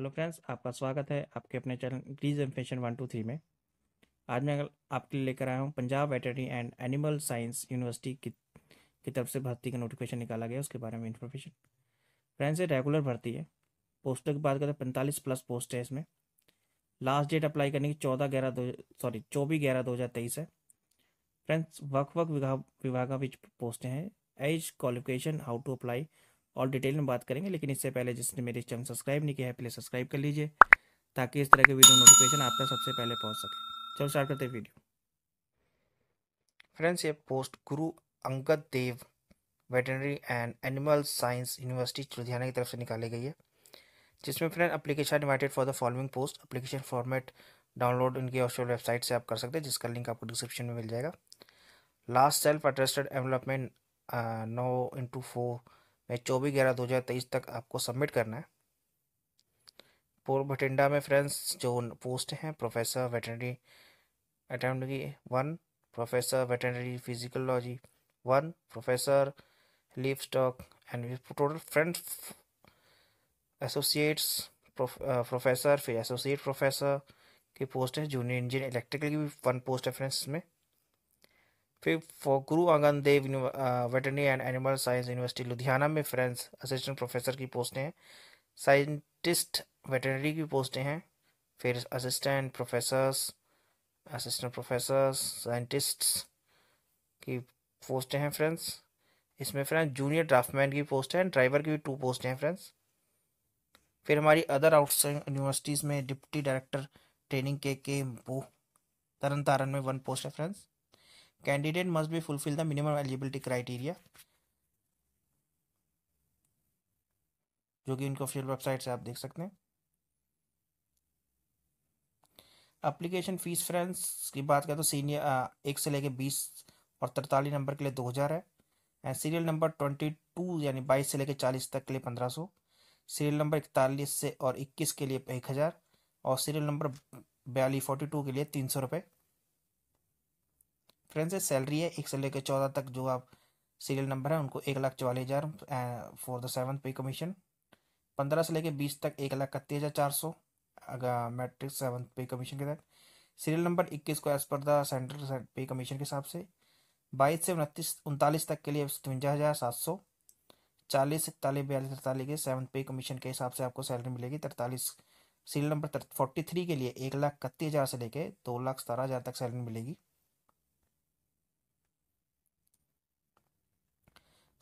hello friends आपका स्वागत है आपके अपने चैनल डीज इन्फेशन वन टू थ्री में आज मैं आपके लिए लेकर आया हूँ Punjab veterinary and animal science university की की तरफ से भर्ती का नोटिफिकेशन निकाला गया उसके बारे में इन्फॉर्मेशन फ्रेंड्स ये रेगुलर भर्ती है पोस्टों की बात करें तो पैंतालीस प्लस पोस्ट है इसमें लास्ट डेट अप्लाई करने की चौदह ग्यारह दो सॉरी चौबीस ग्यारह दो हज़ार तेईस है फ्रेंड्स वक् वक् विभाग विभागों पोस्टें हैं age qualification how to apply और डिटेल में बात करेंगे लेकिन इससे पहले जिसने मेरे चैनल सब्सक्राइब नहीं किया है प्लीज़ सब्सक्राइब कर लीजिए ताकि इस तरह के वीडियो नोटिफिकेशन आप तक सबसे पहले पहुँच सके चलो स्टार्ट करते हैं वीडियो फ्रेंड्स ये post Guru Angad Dev veterinary and animal science university Ludhiana की तरफ से निकाली गई है जिसमें friend application invited for the following post application format download इनके ऑफिशियल वेबसाइट से आप कर सकते हैं जिसका लिंक आपको डिस्क्रिप्शन में मिल जाएगा लास्ट सेल्फ अटेस्टेड एवलपमेंट नो इंटू फोर में चौबीस ग्यारह दो हज़ार तेईस तक आपको सबमिट करना है पूर्व बठिंडा में फ्रेंड्स जो पोस्ट हैं प्रोफेसर वेटनरी अटैम्प्टी one professor veterinary physiology one professor livestock and total friends associates professor फिर एसोसिएट प्रोफेसर की पोस्ट है जूनियर इंजीनियर इलेक्ट्रिकल की भी वन पोस्ट है फ्रेंड्स में फिर Guru Angad Dev veterinary and animal science university Ludhiana में फ्रेंड्स असिस्टेंट प्रोफेसर की पोस्टें हैं साइंटिस्ट वेटनरी की पोस्टें हैं फिर assistant professors assistant professors scientist की पोस्टें हैं फ्रेंड्स इसमें फ्रेंड्स जूनियर ड्राफ्टमैन की पोस्ट है ड्राइवर की भी टू पोस्ट हैं फ्रेंड्स फिर हमारी अदर आउटसाइड यूनिवर्सिटीज़ में डिप्टी डायरेक्टर ट्रेनिंग के के बो तरन तारण में वन पोस्ट है friends candidate must be fulfil the minimum eligibility criteria जो कि इनकी ऑफिशियल वेबसाइट से आप देख सकते हैं अप्लीकेशन फीस फ्रेंड्स की बात करें तो सीनियर एक से लेके बीस और तरतालीस नंबर के लिए दो हज़ार है and serial number twenty two यानी बाईस से लेके चालीस तक के लिए पंद्रह सौ सीरियल नंबर इकतालीस से और इक्कीस के लिए एक हज़ार और सीरियल नंबर बयालीस फोर्टी टू के लिए तीन सौ रुपये फ्रेंड्स ये सैलरी है एक से लेकर चौदह तक जो आप सीरियल नंबर है उनको एक लाख चौवालीस हज़ार for the seven pay commission पंद्रह से लेकर बीस तक एक लाख इकतीस हज़ार चार सौ अगर मैट्रिक सेवन पे कमीशन के तहत सीरियल नंबर इक्कीस को एज पर द सेंट्रल पे कमीशन के हिसाब से बाईस से उनतीस उनतालीस तक के लिए सतवंजा हज़ार सात सौ चालीस इकतालीस बयालीस तरतालीस के सेवन पे कमीशन के हिसाब से आपको सैलरी मिलेगी तरतालीस सीरियल नंबर फोर्टी थ्री के लिए एक लाख इकतीस हज़ार से लेकर दो लाख सतारह हज़ार तक सैलरी मिलेगी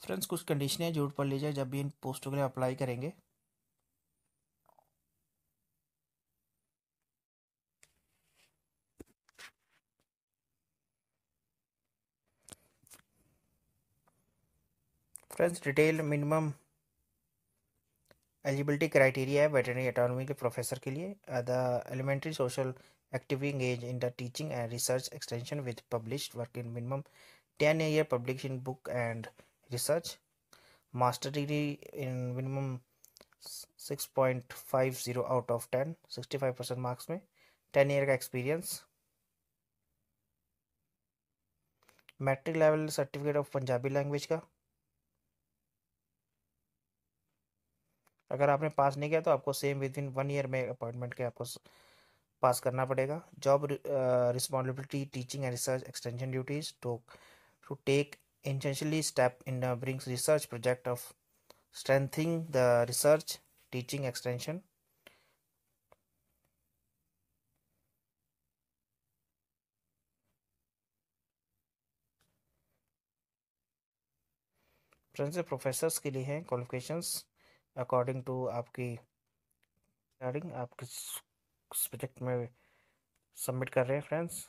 फ्रेंड्स कुछ कंडीशनें जरूर पढ़ लीजिए जब भी इन पोस्टों के लिए अप्लाई करेंगे friends detail minimum eligibility criteria है वेटरनरी अटॉर्मी के प्रोफेसर के लिए the elementary social actively engage in the teaching and research extension with published work in minimum ten year published in book and research master degree in minimum 6.50 out of 10 65 percent marks में ten year का experience matric level certificate of Punjabi language का अगर आपने pass नहीं किया तो आपको same within one year में अपॉइंटमेंट के आपको पास करना पड़ेगा job responsibility teaching and research extension duties to to take intentionally step in the brings research project of strengthening the research teaching extension friends professors के लिए हैं qualifications according to आपकी regarding आप किस प्रोजेक्ट में submit कर रहे हैं friends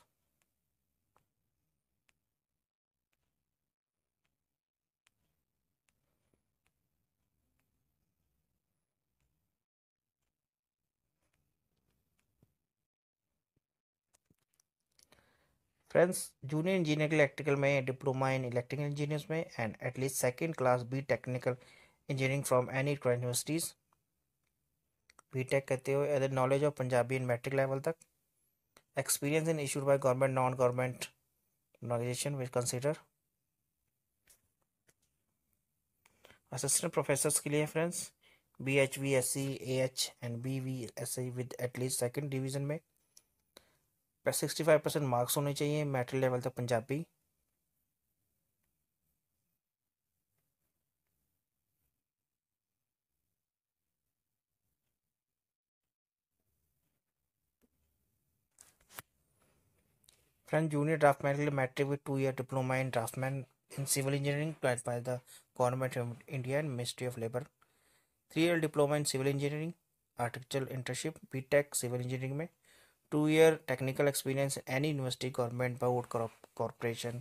friends junior engineering electrical में डिप्लोमा इन इलेक्ट्रिकल इंजीनियर्स में and at least second class B technical engineering from any universities B tech कहते हुए other knowledge of Punjabi in matric level तक experience in issued by government non government organisation which consider assistant professors के लिए friends B H V S C A H and B V S C with at least second division में sixty five percent marks होने चाहिए matric level तक Punjabi friend junior draftsman के लिए matric with two year diploma in draftsman in civil engineering applied by the government of India and ministry of labour three year diploma in civil engineering article internship B tech civil engineering में two year technical experience any university government board corporation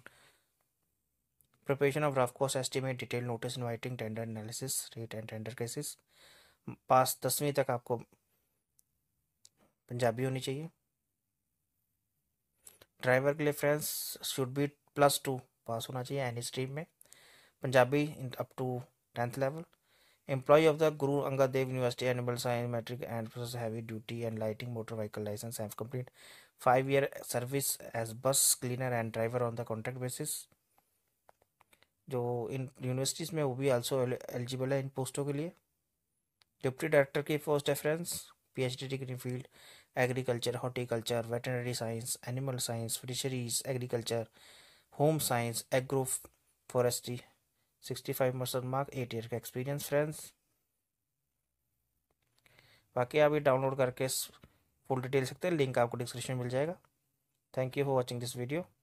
preparation of rough cost estimate detail notice inviting tender analysis rate and tender cases pass दसवीं तक आपको पंजाबी होनी चाहिए driver के लिए friends should be plus two pass होना चाहिए एनी स्ट्रीम में Punjabi up to tenth level employ of the Guru Angad Dev university animal science matric and process heavy duty and lighting motor vehicle licence have complete five year service as bus cleaner and driver on the contract basis जो इन universities में वो भी also eligible है इन पोस्टों के लिए deputy director की post reference P H D degree field agriculture horticulture veterinary science animal science fisheries agriculture home science agro forestry sixty five percent mark eight year का एक्सपीरियंस फ्रेंड्स बाकी आप ये download करके फुल डिटेल सकते हैं link आपको description मिल जाएगा thank you for watching this video